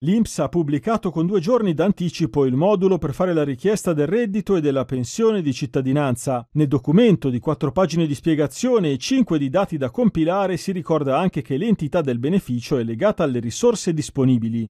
L'INPS ha pubblicato con due giorni d'anticipo il modulo per fare la richiesta del reddito e della pensione di cittadinanza. Nel documento di quattro pagine di spiegazione e cinque di dati da compilare si ricorda anche che l'entità del beneficio è legata alle risorse disponibili.